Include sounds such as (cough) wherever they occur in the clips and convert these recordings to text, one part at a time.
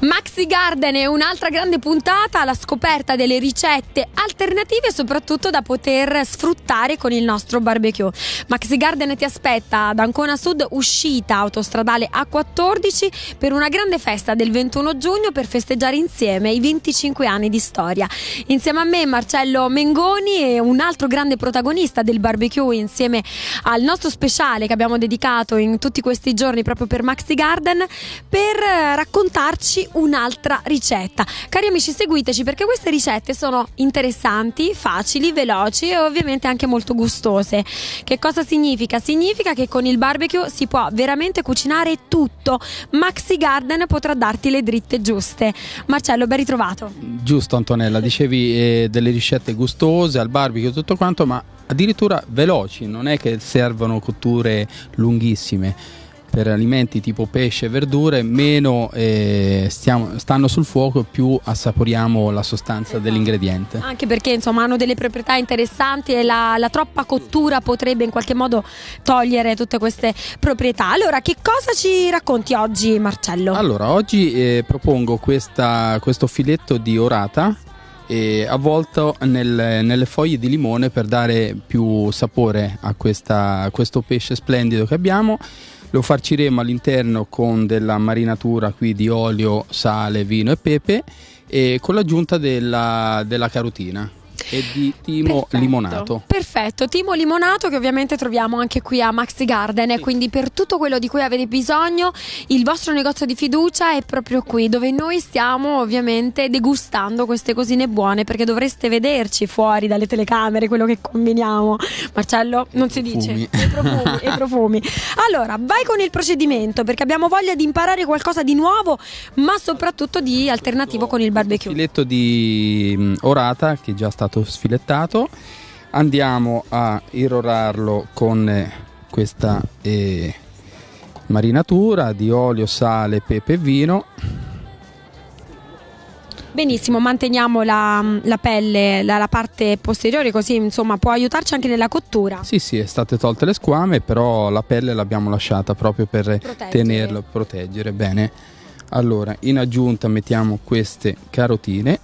Maxi Garden è un'altra grande puntata alla scoperta delle ricette alternative soprattutto da poter sfruttare con il nostro barbecue. Maxi Garden ti aspetta ad Ancona Sud uscita autostradale A14 per una grande festa del 21 giugno per festeggiare insieme i 25 anni di storia. Insieme a me Marcello Mengoni e un altro grande protagonista del barbecue insieme al nostro speciale che abbiamo dedicato in tutti questi giorni proprio per Maxi Garden per eh, raccontarci un'altra ricetta. Cari amici, seguiteci perché queste ricette sono interessanti, facili, veloci e ovviamente anche molto gustose. Che cosa significa? Significa che con il barbecue si può veramente cucinare tutto. Maxi Garden potrà darti le dritte giuste. Marcello, ben ritrovato. Giusto Antonella, dicevi eh, delle ricette gustose al barbecue tutto quanto, ma addirittura veloci, non è che servono cotture lunghissime per alimenti tipo pesce e verdure, meno eh, stiamo, stanno sul fuoco più assaporiamo la sostanza esatto. dell'ingrediente. Anche perché insomma, hanno delle proprietà interessanti e la, la, troppa cottura potrebbe in qualche modo togliere tutte queste proprietà. Allora, che cosa ci racconti oggi Marcello? Allora, oggi eh, propongo questa, questo filetto di orata eh, avvolto nel, nelle foglie di limone per dare più sapore a, questa, a questo pesce splendido che abbiamo lo farciremo all'interno con della marinatura qui di olio, sale, vino e pepe e con l'aggiunta della, della carotina e di Timo Perfetto. Limonato. Perfetto, Timo Limonato che ovviamente troviamo anche qui a Maxi Garden, sì. quindi per tutto quello di cui avete bisogno il vostro negozio di fiducia è proprio qui dove noi stiamo ovviamente degustando queste cosine buone perché dovreste vederci fuori dalle telecamere quello che combiniamo. Marcello non si dice, i profumi, i profumi. Allora, vai con il procedimento perché abbiamo voglia di imparare qualcosa di nuovo, ma soprattutto di alternativo con il barbecue. Il filetto di mm, orata che già sta stato sfilettato. Andiamo a irrorarlo con eh, questa eh, marinatura di olio, sale, pepe e vino. Benissimo, manteniamo la, mm, la pelle, la, parte posteriore, così insomma può aiutarci anche nella cottura. Sì, sì, è state tolte le squame, però la pelle l'abbiamo lasciata proprio per proteggere. tenerlo, proteggere bene. Allora, in aggiunta mettiamo queste carotine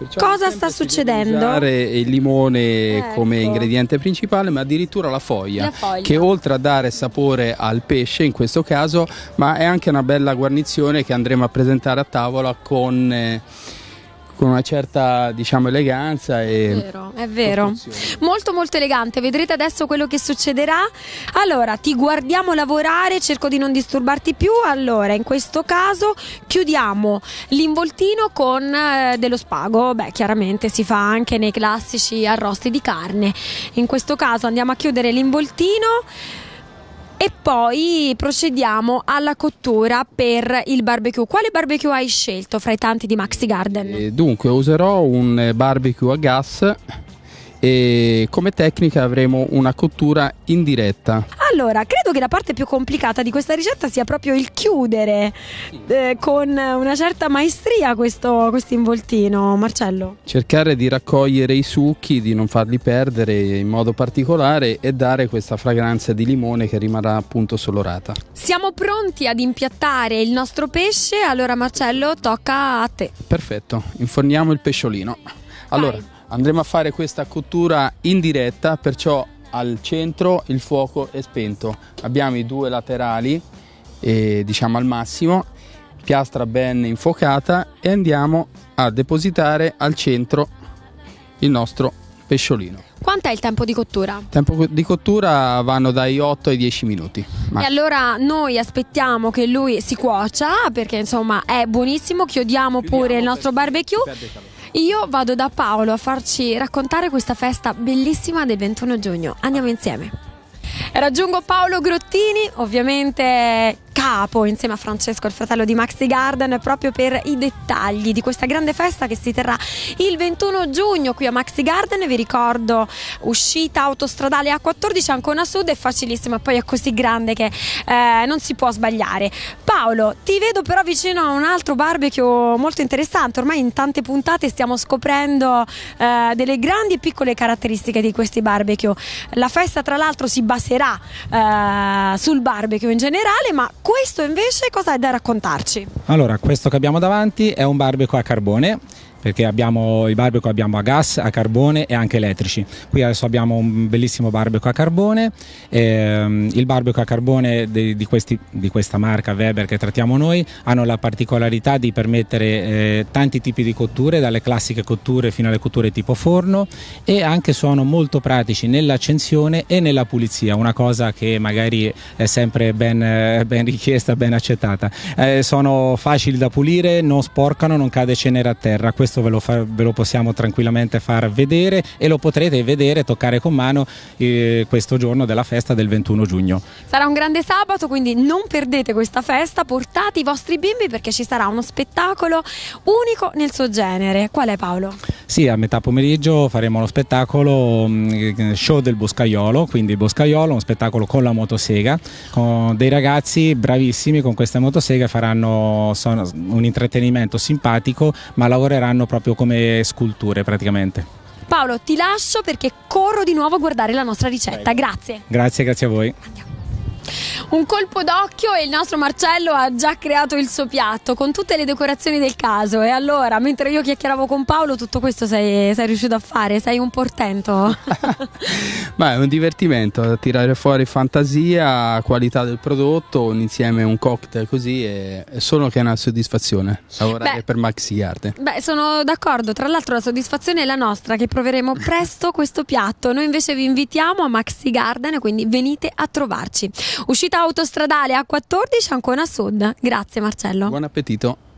Perciò Cosa sta succedendo? Usare il limone ecco. come ingrediente principale, ma addirittura la foglia, la foglia, che oltre a dare sapore al pesce in questo caso, ma è anche una bella guarnizione che andremo a presentare a tavola con... Eh, con una certa diciamo, eleganza. E è vero, è vero. Molto molto elegante, vedrete adesso quello che succederà. Allora, ti guardiamo lavorare, cerco di non disturbarti più. Allora, in questo caso chiudiamo l'involtino con eh, dello spago. Beh, chiaramente si fa anche nei classici arrosti di carne. In questo caso andiamo a chiudere l'involtino e poi procediamo alla cottura per il barbecue. Quale barbecue hai scelto fra i tanti di Maxi Garden? E eh, dunque userò un eh, barbecue a gas e come tecnica avremo una cottura indiretta. Allora, credo che la parte più complicata di questa ricetta sia proprio il chiudere eh, con una certa maestria questo involtino, Marcello. Cercare di raccogliere i succhi, di non farli perdere in modo particolare e dare questa fragranza di limone che rimarrà appunto solorata. Siamo pronti ad impiattare il nostro pesce, allora Marcello tocca a te. Perfetto, inforniamo il pesciolino. Allora, Vai. Andremo a fare questa cottura in diretta, perciò al centro il fuoco è spento. Abbiamo i due laterali, eh, diciamo al massimo, piastra ben infuocata e andiamo a depositare al centro il nostro pesciolino. Quanto è il tempo di cottura? Il tempo di cottura vanno dai 8 ai 10 minuti. Ma... E allora noi aspettiamo che lui si cuocia perché insomma è buonissimo, chiudiamo, Chiudiamo pure il nostro barbecue. Io vado da Paolo a farci raccontare questa festa bellissima del 21 giugno. Andiamo insieme. Raggiungo Paolo Grottini, ovviamente capo insieme a Francesco, il fratello di Maxi Garden, proprio per i dettagli di questa grande festa che si terrà il 21 giugno qui a Maxi Garden. Vi ricordo uscita autostradale A14 Ancona Sud, è facilissima, poi è così grande che eh, non si può sbagliare. Paolo, ti vedo però vicino a un altro barbecue molto interessante. Ormai in tante puntate stiamo scoprendo eh, delle grandi e piccole caratteristiche di questi barbecue. La festa, tra l'altro, si baserà eh, sul barbecue in generale, ma questo invece cosa hai da raccontarci? Allora, questo che abbiamo davanti è un barbecue a carbone perché abbiamo i barbecue abbiamo a gas, a carbone e anche elettrici. Qui adesso abbiamo un bellissimo barbecue a carbone, ehm, il barbecue a carbone di, di, questi, di, questa marca Weber che trattiamo noi hanno la particolarità di permettere eh, tanti tipi di cotture, dalle classiche cotture fino alle cotture tipo forno e anche sono molto pratici nell'accensione e nella pulizia, una cosa che magari è sempre ben, eh, ben richiesta, ben accettata. Eh, sono facili da pulire, non sporcano, non cade cenere a terra. Questo questo ve lo, fa, ve lo, possiamo tranquillamente far vedere e lo potrete vedere, toccare con mano eh, questo giorno della festa del 21 giugno. Sarà un grande sabato, quindi non perdete questa festa, portate i vostri bimbi perché ci sarà uno spettacolo unico nel suo genere. Qual è Paolo? Sì, a metà pomeriggio faremo lo spettacolo mm, eh, Show del Boscaiolo, quindi il Boscaiolo, uno spettacolo con la motosega, con dei ragazzi bravissimi con queste motoseghe faranno sono, un intrattenimento simpatico, ma lavoreranno fanno proprio come sculture praticamente. Paolo, ti lascio perché corro di nuovo a guardare la nostra ricetta. Grazie. Grazie, grazie a voi. Un colpo d'occhio e il nostro Marcello ha già creato il suo piatto con tutte le decorazioni del caso. E allora, mentre io chiacchieravo con Paolo, tutto questo sei, sei riuscito a fare, sei un portento. (laughs) Ma è un divertimento, tirare fuori fantasia, qualità del prodotto, un insieme, un cocktail così, è, solo che è una soddisfazione lavorare beh, per Maxi Arte. Beh, sono d'accordo, tra l'altro la soddisfazione è la nostra che proveremo (laughs) presto questo piatto. Noi invece vi invitiamo a Maxi Garden, quindi venite a trovarci. Uscita autostradale A14 Ancona Sud. Grazie Marcello. Buon appetito.